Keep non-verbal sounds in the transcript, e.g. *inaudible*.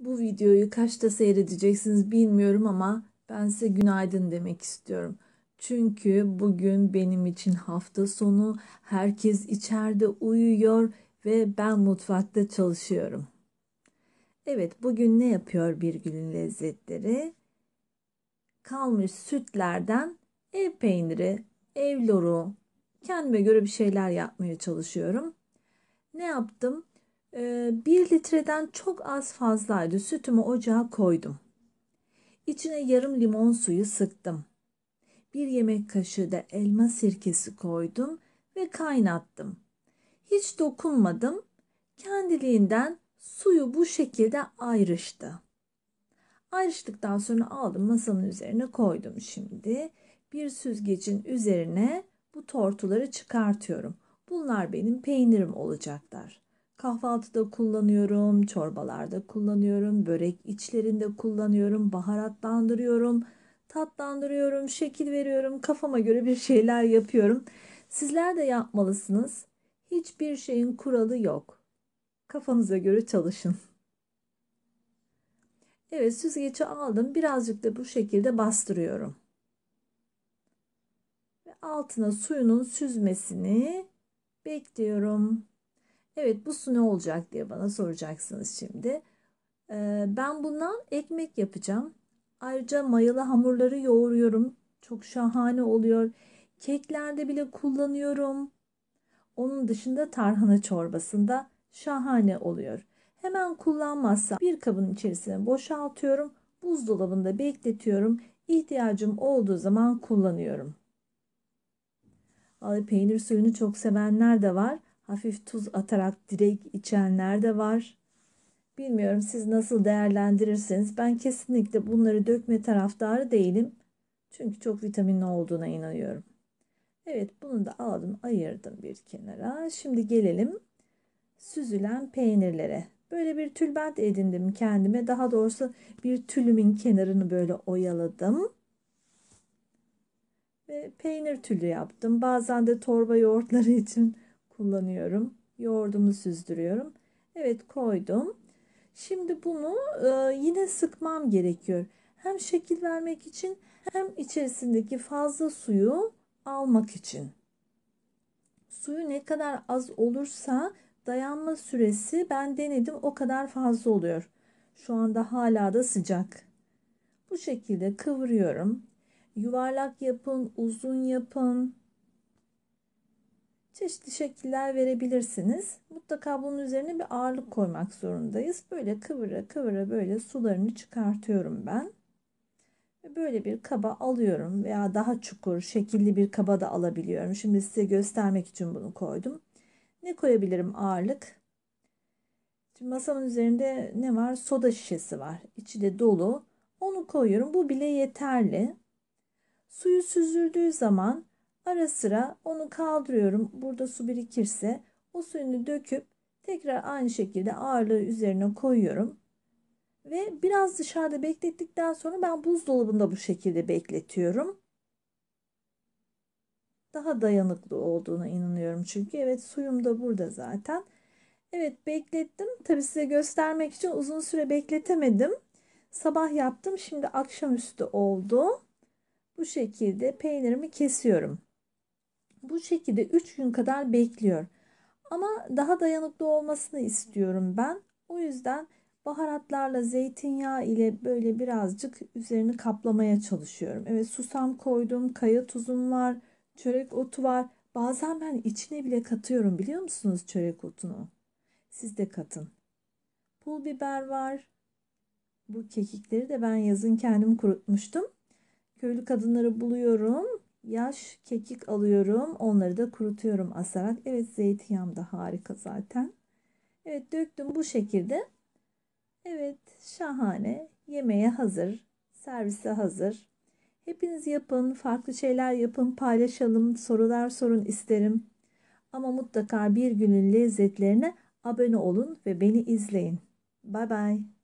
Bu videoyu kaçta seyredeceksiniz bilmiyorum ama ben size günaydın demek istiyorum. Çünkü bugün benim için hafta sonu. Herkes içeride uyuyor ve ben mutfakta çalışıyorum. Evet, bugün ne yapıyor bir günün lezzetleri? Kalmış sütlerden ev peyniri, ev loru, kendime göre bir şeyler yapmaya çalışıyorum. Ne yaptım? 1 ee, litreden çok az fazlaydı. Sütümü ocağa koydum. İçine yarım limon suyu sıktım. Bir yemek kaşığı da elma sirkesi koydum ve kaynattım. Hiç dokunmadım. Kendiliğinden suyu bu şekilde ayrıştı. Ayrıştıktan sonra aldım masanın üzerine koydum şimdi. Bir süzgecin üzerine bu tortuları çıkartıyorum. Bunlar benim peynirim olacaklar. Kahvaltıda kullanıyorum, çorbalarda kullanıyorum, börek içlerinde kullanıyorum, baharatlandırıyorum, tatlandırıyorum, şekil veriyorum, kafama göre bir şeyler yapıyorum. Sizler de yapmalısınız. Hiçbir şeyin kuralı yok. Kafanıza göre çalışın. Evet süzgeci aldım. Birazcık da bu şekilde bastırıyorum. Ve altına suyunun süzmesini bekliyorum. Evet bu su ne olacak diye bana soracaksınız şimdi. Ee, ben bundan ekmek yapacağım. Ayrıca mayalı hamurları yoğuruyorum. Çok şahane oluyor. Keklerde bile kullanıyorum. Onun dışında tarhana çorbasında şahane oluyor. Hemen kullanmazsa bir kabın içerisine boşaltıyorum. Buzdolabında bekletiyorum. İhtiyacım olduğu zaman kullanıyorum. Vallahi peynir suyunu çok sevenler de var hafif tuz atarak direkt içenler de var. Bilmiyorum siz nasıl değerlendirirsiniz. Ben kesinlikle bunları dökme taraftarı değilim. Çünkü çok vitaminli olduğuna inanıyorum. Evet bunu da aldım ayırdım bir kenara. Şimdi gelelim süzülen peynirlere. Böyle bir tülbent edindim kendime. Daha doğrusu bir tülümün kenarını böyle oyaladım. Ve peynir tülü yaptım. Bazen de torba yoğurtları *laughs* için kullanıyorum. Yoğurdumu süzdürüyorum. Evet koydum. Şimdi bunu e, yine sıkmam gerekiyor. Hem şekil vermek için hem içerisindeki fazla suyu almak için. Suyu ne kadar az olursa dayanma süresi ben denedim o kadar fazla oluyor. Şu anda hala da sıcak. Bu şekilde kıvırıyorum. Yuvarlak yapın, uzun yapın çeşitli şekiller verebilirsiniz. Mutlaka bunun üzerine bir ağırlık koymak zorundayız. Böyle kıvıra kıvıra böyle sularını çıkartıyorum ben. Böyle bir kaba alıyorum veya daha çukur şekilli bir kaba da alabiliyorum. Şimdi size göstermek için bunu koydum. Ne koyabilirim ağırlık? Şimdi masamın üzerinde ne var? Soda şişesi var. İçi de dolu. Onu koyuyorum. Bu bile yeterli. Suyu süzüldüğü zaman Ara sıra onu kaldırıyorum. Burada su birikirse o suyunu döküp tekrar aynı şekilde ağırlığı üzerine koyuyorum. Ve biraz dışarıda beklettikten sonra ben buzdolabında bu şekilde bekletiyorum. Daha dayanıklı olduğuna inanıyorum çünkü. Evet suyum da burada zaten. Evet beklettim. Tabi size göstermek için uzun süre bekletemedim. Sabah yaptım. Şimdi akşamüstü oldu. Bu şekilde peynirimi kesiyorum bu şekilde 3 gün kadar bekliyor. Ama daha dayanıklı olmasını istiyorum ben. O yüzden baharatlarla zeytinyağı ile böyle birazcık üzerini kaplamaya çalışıyorum. Evet susam koydum, kaya tuzum var, çörek otu var. Bazen ben içine bile katıyorum biliyor musunuz çörek otunu? Siz de katın. Pul biber var. Bu kekikleri de ben yazın kendim kurutmuştum. Köylü kadınları buluyorum yaş kekik alıyorum. Onları da kurutuyorum asarak. Evet zeytinyağım da harika zaten. Evet döktüm bu şekilde. Evet şahane. Yemeğe hazır. Servise hazır. Hepiniz yapın. Farklı şeyler yapın. Paylaşalım. Sorular sorun isterim. Ama mutlaka bir günün lezzetlerine abone olun ve beni izleyin. Bay bay.